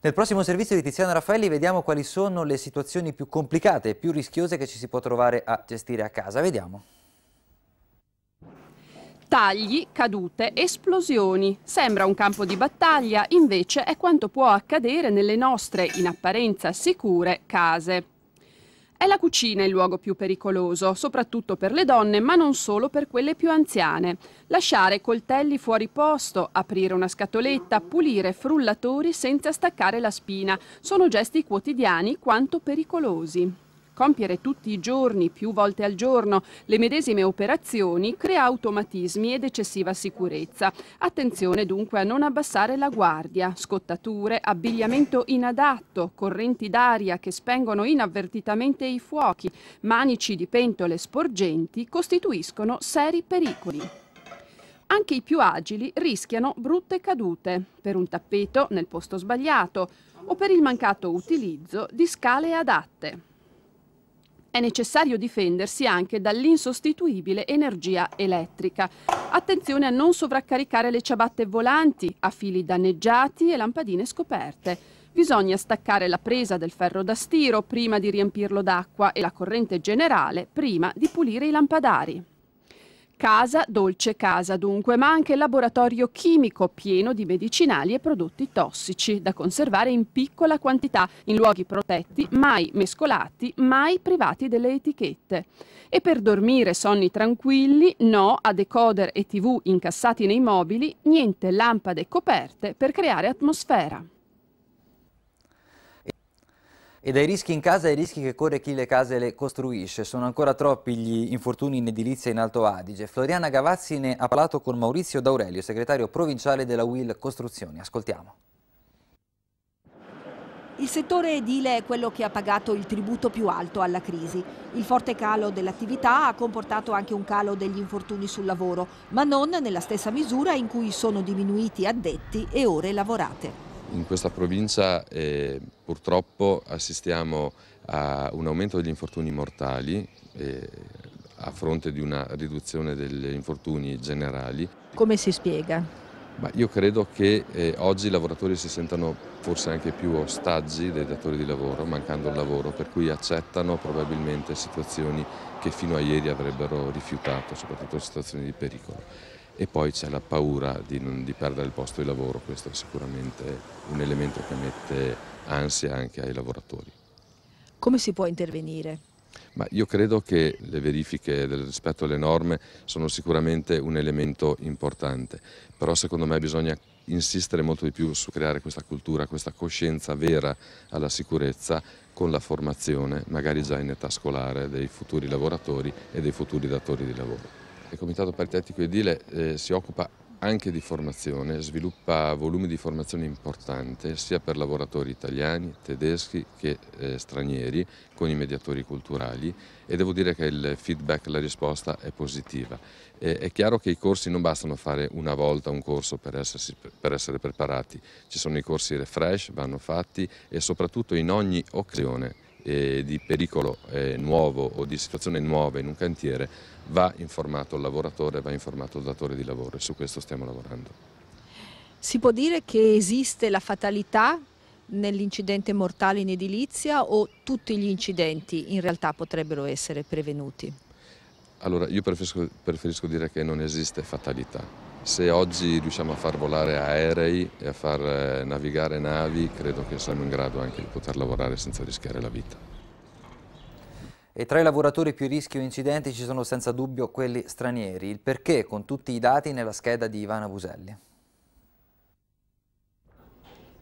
Nel prossimo servizio di Tiziano Raffaelli vediamo quali sono le situazioni più complicate e più rischiose che ci si può trovare a gestire a casa. Vediamo. Tagli, cadute, esplosioni. Sembra un campo di battaglia, invece è quanto può accadere nelle nostre, in apparenza sicure, case. È la cucina il luogo più pericoloso, soprattutto per le donne, ma non solo per quelle più anziane. Lasciare coltelli fuori posto, aprire una scatoletta, pulire frullatori senza staccare la spina, sono gesti quotidiani quanto pericolosi compiere tutti i giorni, più volte al giorno, le medesime operazioni crea automatismi ed eccessiva sicurezza. Attenzione dunque a non abbassare la guardia, scottature, abbigliamento inadatto, correnti d'aria che spengono inavvertitamente i fuochi, manici di pentole sporgenti costituiscono seri pericoli. Anche i più agili rischiano brutte cadute per un tappeto nel posto sbagliato o per il mancato utilizzo di scale adatte è necessario difendersi anche dall'insostituibile energia elettrica. Attenzione a non sovraccaricare le ciabatte volanti, a fili danneggiati e lampadine scoperte. Bisogna staccare la presa del ferro da stiro prima di riempirlo d'acqua e la corrente generale prima di pulire i lampadari. Casa, dolce casa dunque, ma anche laboratorio chimico pieno di medicinali e prodotti tossici da conservare in piccola quantità, in luoghi protetti, mai mescolati, mai privati delle etichette. E per dormire sonni tranquilli, no a decoder e tv incassati nei mobili, niente lampade coperte per creare atmosfera. E dai rischi in casa ai rischi che corre chi le case le costruisce, sono ancora troppi gli infortuni in edilizia in Alto Adige. Floriana Gavazzi ne ha parlato con Maurizio D'Aurelio, segretario provinciale della Will Costruzioni. Ascoltiamo. Il settore edile è quello che ha pagato il tributo più alto alla crisi. Il forte calo dell'attività ha comportato anche un calo degli infortuni sul lavoro, ma non nella stessa misura in cui sono diminuiti addetti e ore lavorate. In questa provincia eh, purtroppo assistiamo a un aumento degli infortuni mortali eh, a fronte di una riduzione degli infortuni generali. Come si spiega? Ma io credo che eh, oggi i lavoratori si sentano forse anche più ostaggi dei datori di lavoro, mancando il lavoro, per cui accettano probabilmente situazioni che fino a ieri avrebbero rifiutato, soprattutto situazioni di pericolo e poi c'è la paura di, non, di, perdere il posto di lavoro, questo è sicuramente un elemento che mette ansia anche ai lavoratori. Come si può intervenire? Ma io credo che le verifiche del rispetto alle norme sono sicuramente un elemento importante, però secondo me bisogna insistere molto di più su creare questa cultura, questa coscienza vera alla sicurezza con la formazione, magari già in età scolare, dei futuri lavoratori e dei futuri datori di lavoro. Il Comitato Paritetico Edile eh, si occupa anche di formazione, sviluppa volumi di formazione importante sia per lavoratori italiani, tedeschi che eh, stranieri con i mediatori culturali e devo dire che il feedback, la risposta è positiva. E, eh, è chiaro che i corsi non bastano fare una volta un corso per, essersi, per essere preparati, ci sono i corsi refresh, vanno fatti e soprattutto in ogni occasione eh, di pericolo eh, nuovo o di situazione nuova in un cantiere va informato il lavoratore, va informato il datore di lavoro e su questo stiamo lavorando. Si può dire che esiste la fatalità nell'incidente mortale in edilizia o tutti gli incidenti in realtà potrebbero essere prevenuti? Allora, io preferisco, preferisco dire che non esiste fatalità, se oggi riusciamo a far volare aerei e a far eh, navigare navi, credo che saremo in grado anche di poter lavorare senza rischiare la vita. E tra i lavoratori più rischio incidenti ci sono senza dubbio quelli stranieri. Il perché con tutti i dati nella scheda di Ivana Buselli.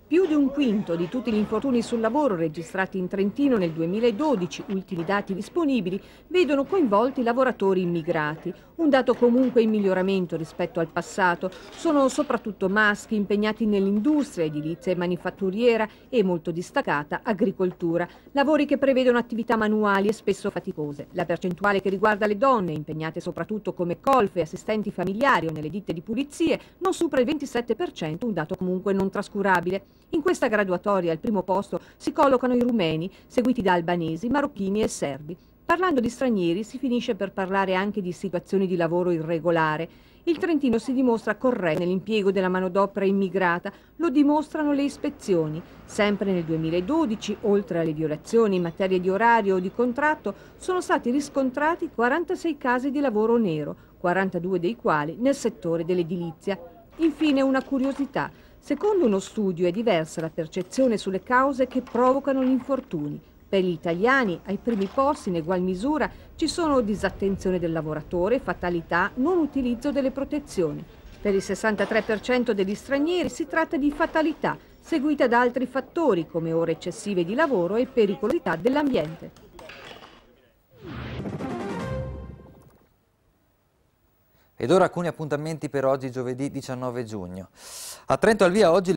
Più di un quinto di tutti gli infortuni sul lavoro registrati in Trentino nel 2012, ultimi dati disponibili, vedono coinvolti lavoratori immigrati. Un dato comunque in miglioramento rispetto al passato. Sono soprattutto maschi impegnati nell'industria edilizia e manifatturiera e molto distaccata agricoltura, lavori che prevedono attività manuali e spesso faticose. La percentuale che riguarda le donne, impegnate soprattutto come colfe, assistenti familiari o nelle ditte di pulizie, non supera il 27%, un dato comunque non trascurabile. In questa graduatoria al primo posto si collocano i rumeni, seguiti da albanesi, marocchini e serbi. Parlando di stranieri si finisce per parlare anche di situazioni di lavoro irregolare. Il Trentino si dimostra corretto nell'impiego della manodopera immigrata, lo dimostrano le ispezioni. Sempre nel 2012, oltre alle violazioni in materia di orario o di contratto, sono stati riscontrati 46 casi di lavoro nero, 42 dei quali nel settore dell'edilizia. Infine una curiosità. Secondo uno studio è diversa la percezione sulle cause che provocano gli infortuni. Per gli italiani, ai primi posti, in egual misura, ci sono disattenzione del lavoratore, fatalità, non utilizzo delle protezioni. Per il 63% degli stranieri si tratta di fatalità, seguita da altri fattori come ore eccessive di lavoro e pericolosità dell'ambiente. Ed ora alcuni appuntamenti per oggi giovedì 19 giugno. A Trento al via oggi